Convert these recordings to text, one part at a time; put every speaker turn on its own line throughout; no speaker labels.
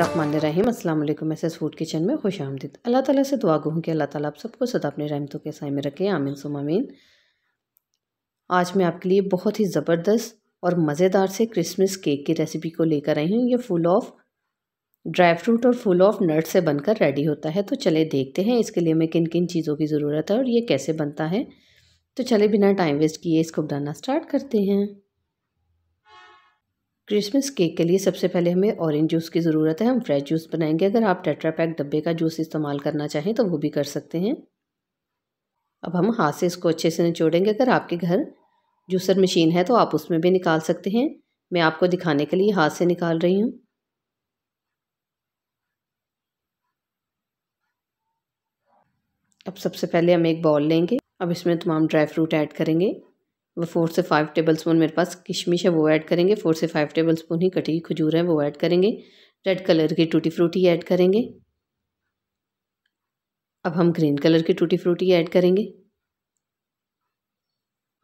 बसमीम अल्लाम S S food kitchen में खुश आमदीद अल्लाह ताला से दुआ गूँ कि अल्लाह ताला आप सबको सदा अपने रहमतों के साय में रखें आमीन आमीन आज मैं आपके लिए बहुत ही ज़बरदस्त और मज़ेदार से क्रिसमस केक की रेसिपी को लेकर आई हूँ ये फुल ऑफ ड्राई फ्रूट और फुल ऑफ नट से बनकर रेडी होता है तो चले देखते हैं इसके लिए हमें किन किन चीज़ों की ज़रूरत है और ये कैसे बनता है तो चले बिना टाइम वेस्ट किए इसको बनाना स्टार्ट करते हैं क्रिसमस केक के लिए सबसे पहले हमें ऑरेंज जूस की ज़रूरत है हम फ्रेश जूस बनाएंगे अगर आप टेट्रापैक डब्बे का जूस इस्तेमाल करना चाहें तो वो भी कर सकते हैं अब हम हाथ से इसको अच्छे से निचोड़ेंगे अगर आपके घर जूसर मशीन है तो आप उसमें भी निकाल सकते हैं मैं आपको दिखाने के लिए हाथ से निकाल रही हूँ अब सबसे पहले हम एक बॉल लेंगे अब इसमें तमाम ड्राई फ्रूट ऐड करेंगे फोर मतलब से फाइव टेबल स्पून मेरे पास किशमिश है वो ऐड करेंगे फोर से फाइव टेबल स्पून ही कटी खजूर है वो ऐड करेंगे रेड कलर की टूटी फ्रूटी ऐड करेंगे अब हम ग्रीन कलर की टूटी फ्रूटी ऐड करेंगे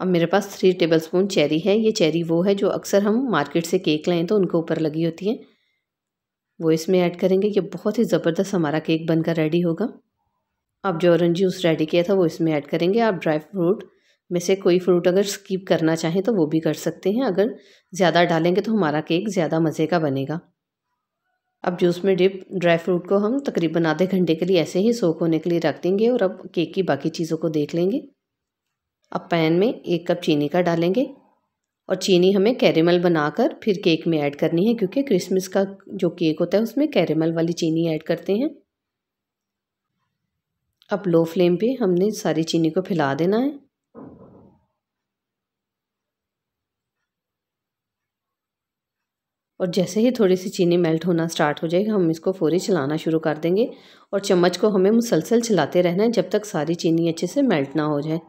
अब मेरे पास थ्री टेबल स्पून चेरी है ये चेरी वो है जो अक्सर हम मार्केट से केक लाएँ तो उनके ऊपर लगी होती है वो इसमें ऐड करेंगे ये बहुत ही ज़बरदस्त हमारा केक बनकर रेडी होगा अब जो ऑरेंज जूस रेडी किया था वो इसमें ऐड करेंगे आप ड्राई फ्रूट में से कोई फ्रूट अगर स्कीप करना चाहें तो वो भी कर सकते हैं अगर ज़्यादा डालेंगे तो हमारा केक ज़्यादा मज़े का बनेगा अब जूस में डिप ड्राई फ्रूट को हम तकरीबन आधे घंटे के लिए ऐसे ही सोख होने के लिए रख देंगे और अब केक की बाकी चीज़ों को देख लेंगे अब पैन में एक कप चीनी का डालेंगे और चीनी हमें कैरेमल बनाकर फिर केक में ऐड करनी है क्योंकि क्रिसमस का जो केक होता है उसमें कैरेमल वाली चीनी ऐड करते हैं अब लो फ्लेम पे हमने सारी चीनी को फैला देना है और जैसे ही थोड़ी सी चीनी मेल्ट होना स्टार्ट हो जाएगी हम इसको फौरी चलाना शुरू कर देंगे और चम्मच को हमें मुसलसल चलाते रहना है जब तक सारी चीनी अच्छे से मेल्ट ना हो जाए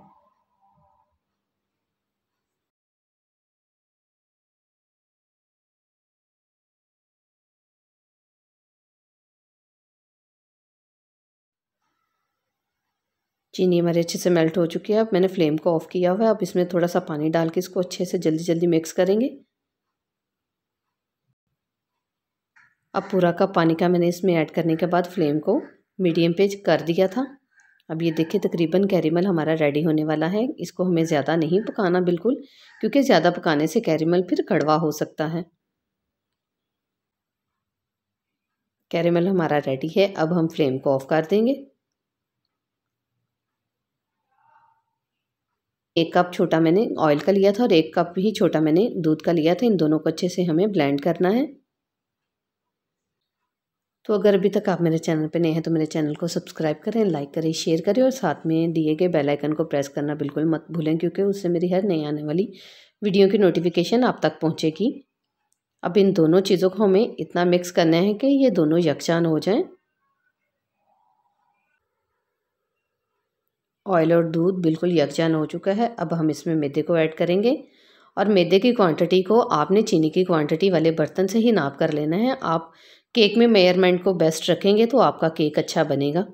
चीनी हमारे अच्छे से मेल्ट हो चुकी है अब मैंने फ्लेम को ऑफ़ किया हुआ है अब इसमें थोड़ा सा पानी डाल के इसको अच्छे से जल्दी जल्दी मिक्स करेंगे अब पूरा कप पानी का मैंने इसमें ऐड करने के बाद फ्लेम को मीडियम पे कर दिया था अब ये देखिए तकरीबन कैरीमल हमारा रेडी होने वाला है इसको हमें ज़्यादा नहीं पकाना बिल्कुल क्योंकि ज़्यादा पकाने से कैरीमल फिर कड़वा हो सकता है कैरेमल हमारा रेडी है अब हम फ्लेम को ऑफ़ कर देंगे एक कप छोटा मैंने ऑयल का लिया था और एक कप ही छोटा मैंने दूध का लिया था इन दोनों को अच्छे से हमें ब्लेंड करना है तो अगर अभी तक आप मेरे चैनल पर नए हैं तो मेरे चैनल को सब्सक्राइब करें लाइक करें शेयर करें और साथ में दिए गए बेल आइकन को प्रेस करना बिल्कुल मत भूलें क्योंकि उससे मेरी हर नई आने वाली वीडियो की नोटिफिकेशन आप तक पहुँचेगी अब इन दोनों चीज़ों को हमें इतना मिक्स करना है कि ये दोनों यकजान हो जाएं ऑयल और दूध बिल्कुल यकजान हो चुका है अब हम इसमें मैदे को ऐड करेंगे और मैदे की क्वांटिटी को आपने चीनी की क्वांटिटी वाले बर्तन से ही नाप कर लेना है आप केक में मेयरमेंट को बेस्ट रखेंगे तो आपका केक अच्छा बनेगा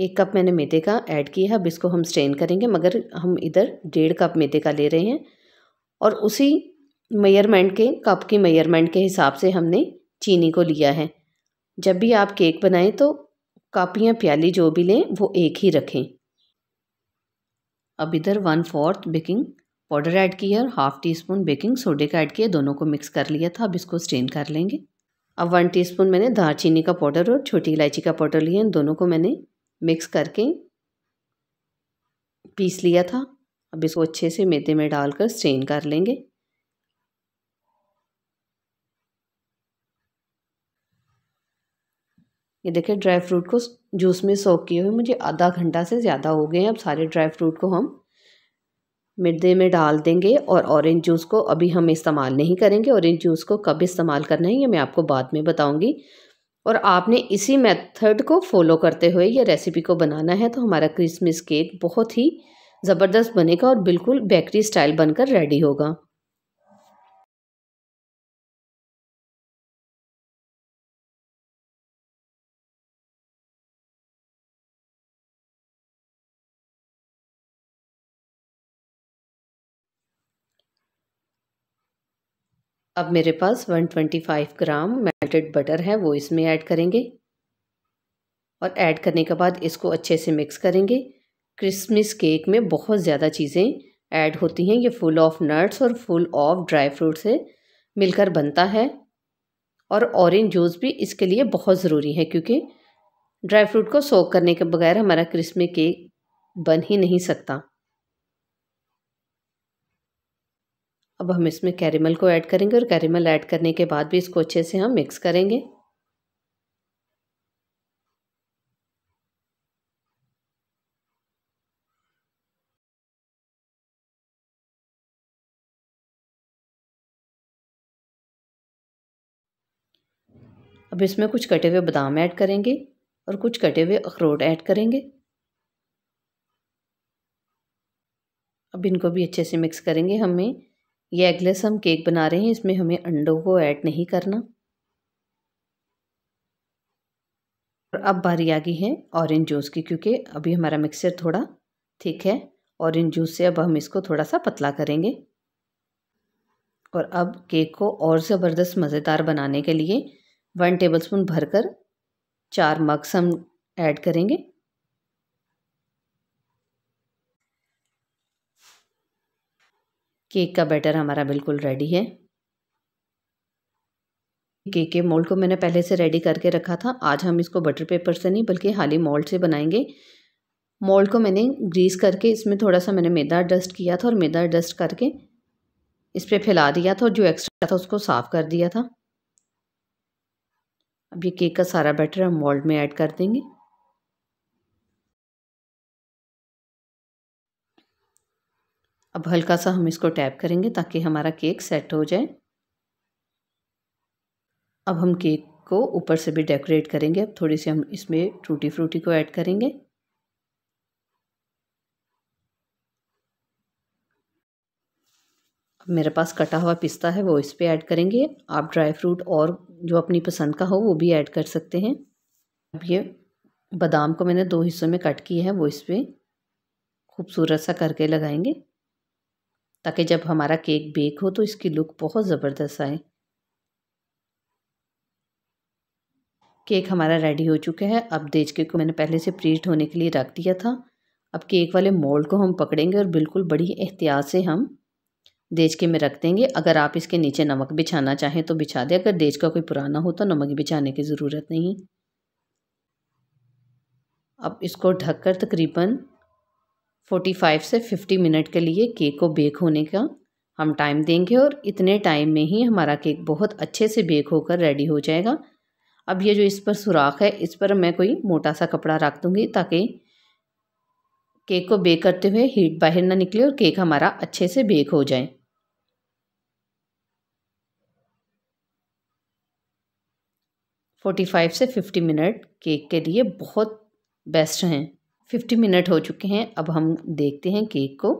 एक कप मैंने मेदे का ऐड किया है अब इसको हम स्ट्रेन करेंगे मगर हम इधर डेढ़ कप मेदे का ले रहे हैं और उसी मेयरमेंट के कप की मेयरमेंट के हिसाब से हमने चीनी को लिया है जब भी आप केक बनाएं तो कप या प्याली जो भी लें वो एक ही रखें अब इधर one fourth baking powder add किया और हाफ़ टी स्पून बेकिंग सोडे का ऐड किया दोनों को मिक्स कर लिया था अब इसको स्ट्रेन कर लेंगे अब वन टीस्पून मैंने दालचीनी का पाउडर और छोटी इलायची का पाउडर लिया इन दोनों को मैंने मिक्स करके पीस लिया था अब इसको अच्छे से मेदे में डालकर स्ट्रेन कर लेंगे ये देखिए ड्राई फ्रूट को जूस में सोख किए हुए मुझे आधा घंटा से ज़्यादा हो गए हैं अब सारे ड्राई फ्रूट को हम मिर्दे में डाल देंगे और ऑरेंज जूस को अभी हम इस्तेमाल नहीं करेंगे ऑरेंज जूस को कब इस्तेमाल करना है ये मैं आपको बाद में बताऊंगी और आपने इसी मेथड को फॉलो करते हुए ये रेसिपी को बनाना है तो हमारा क्रिसमस केक बहुत ही ज़बरदस्त बनेगा और बिल्कुल बेकरी स्टाइल बनकर रेडी होगा अब मेरे पास 125 ग्राम मेल्टेड बटर है वो इसमें ऐड करेंगे और ऐड करने के बाद इसको अच्छे से मिक्स करेंगे क्रिसमस केक में बहुत ज़्यादा चीज़ें ऐड होती हैं ये फुल ऑफ नट्स और फुल ऑफ ड्राई फ्रूट से मिलकर बनता है और ऑरेंज जूस भी इसके लिए बहुत ज़रूरी है क्योंकि ड्राई फ्रूट को सोक करने के बगैर हमारा क्रिसमस केक बन ही नहीं सकता अब हम इसमें कैरेमल को ऐड करेंगे और कैरेमल ऐड करने के बाद भी इसको अच्छे से हम मिक्स करेंगे अब इसमें कुछ कटे हुए बादाम ऐड करेंगे और कुछ कटे हुए अखरोट ऐड करेंगे अब इनको भी अच्छे से मिक्स करेंगे हमें ये एगलेस हम केक बना रहे हैं इसमें हमें अंडों को ऐड नहीं करना और अब बारी आ गई है ऑरेंज जूस की क्योंकि अभी हमारा मिक्सचर थोड़ा थिक है ऑरेंज जूस से अब हम इसको थोड़ा सा पतला करेंगे और अब केक को और ज़बरदस्त मज़ेदार बनाने के लिए वन टेबलस्पून भरकर चार मग्स हम ऐड करेंगे केक का बैटर हमारा बिल्कुल रेडी है केक के मोल्ड को मैंने पहले से रेडी करके रखा था आज हम इसको बटर पेपर से नहीं बल्कि हाली मोल्ड से बनाएंगे मोल्ड को मैंने ग्रीस करके इसमें थोड़ा सा मैंने मैदा डस्ट किया था और मैदा डस्ट करके इस पर फैला दिया था और जो एक्स्ट्रा था उसको साफ़ कर दिया था अब ये केक का सारा बैटर हम मोल्ड में ऐड कर देंगे अब हल्का सा हम इसको टैप करेंगे ताकि हमारा केक सेट हो जाए अब हम केक को ऊपर से भी डेकोरेट करेंगे अब थोड़ी सी हम इसमें टूटी फ्रूटी को ऐड करेंगे मेरे पास कटा हुआ पिस्ता है वो इस पर ऐड करेंगे आप ड्राई फ्रूट और जो अपनी पसंद का हो वो भी ऐड कर सकते हैं अब ये बादाम को मैंने दो हिस्सों में कट किया है वो इस पर खूबसूरत सा करके लगाएंगे ताकि जब हमारा केक बेक हो तो इसकी लुक बहुत ज़बरदस्त आए केक हमारा रेडी हो चुका है अब देज केक को मैंने पहले से प्रीट होने के लिए रख दिया था अब केक वाले मोल्ड को हम पकड़ेंगे और बिल्कुल बड़ी एहतियात से हम देज के में रख देंगे अगर आप इसके नीचे नमक बिछाना चाहें तो बिछा दें अगर देज का कोई पुराना हो तो नमक बिछाने की ज़रूरत नहीं अब इसको ढककर तकरीबन 45 से 50 मिनट के लिए केक को बेक होने का हम टाइम देंगे और इतने टाइम में ही हमारा केक बहुत अच्छे से बेक होकर रेडी हो जाएगा अब ये जो इस पर सुराख है इस पर मैं कोई मोटा सा कपड़ा रख दूँगी ताकि केक को बेक करते हुए हीट बाहर ना निकले और केक हमारा अच्छे से बेक हो जाए फोर्टी फाइव से फिफ्टी मिनट केक के लिए बहुत बेस्ट हैं फिफ्टी मिनट हो चुके हैं अब हम देखते हैं केक को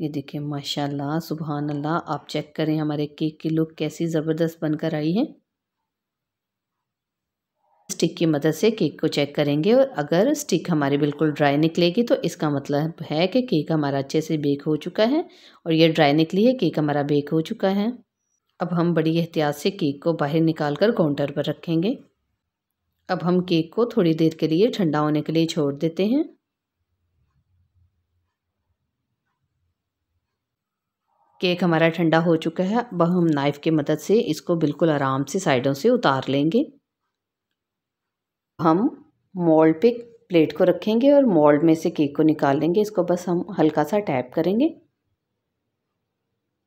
ये देखिए माशाल्लाह सुबहान अल्लाह आप चेक करें हमारे केक की लुक कैसी ज़बरदस्त बनकर आई है स्टिक की मदद से केक को चेक करेंगे और अगर स्टिक हमारी बिल्कुल ड्राई निकलेगी तो इसका मतलब है कि केक हमारा अच्छे से बेक हो चुका है और ये ड्राई निकली है केक हमारा बेक हो चुका है अब हम बड़ी एहतियात से केक को बाहर निकाल कर काउंटर पर रखेंगे अब हम केक को थोड़ी देर के लिए ठंडा होने के लिए छोड़ देते हैं केक हमारा ठंडा हो चुका है अब हम नाइफ़ की मदद से इसको बिल्कुल आराम से साइडों से उतार लेंगे हम मोल्ड पे प्लेट को रखेंगे और मोल्ड में से केक को निकाल लेंगे इसको बस हम हल्का सा टैप करेंगे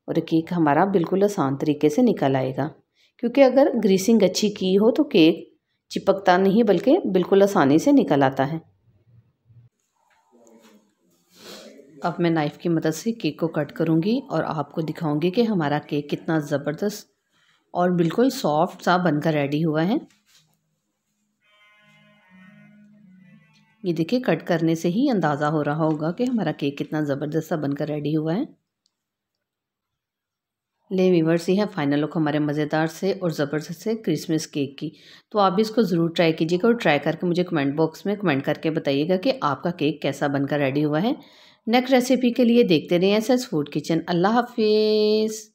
और केक हमारा बिल्कुल आसान तरीके से निकल आएगा क्योंकि अगर ग्रीसिंग अच्छी की हो तो केक चिपकता नहीं बल्कि बिल्कुल आसानी से निकल आता है अब मैं नाइफ़ की मदद से केक को कट करूँगी और आपको दिखाऊँगी कि हमारा केक कितना ज़बरदस्त और बिल्कुल सॉफ्ट सा बनकर रेडी हुआ है ये देखिए कट करने से ही अंदाज़ा हो रहा होगा कि हमारा केक कितना ज़बरदस्त सा बनकर रेडी हुआ है ले वीवर्स ये है फाइनल लुक हमारे मज़ेदार से और ज़बरदस्त से क्रिसमस केक की तो आप भी इसको ज़रूर ट्राई कीजिएगा और ट्राई करके मुझे कमेंट बॉक्स में कमेंट करके बताइएगा कि आपका केक कैसा बनकर रेडी हुआ है नेक्स्ट रेसिपी के लिए देखते रहें एस एस फूड किचन अल्लाह हाफिज़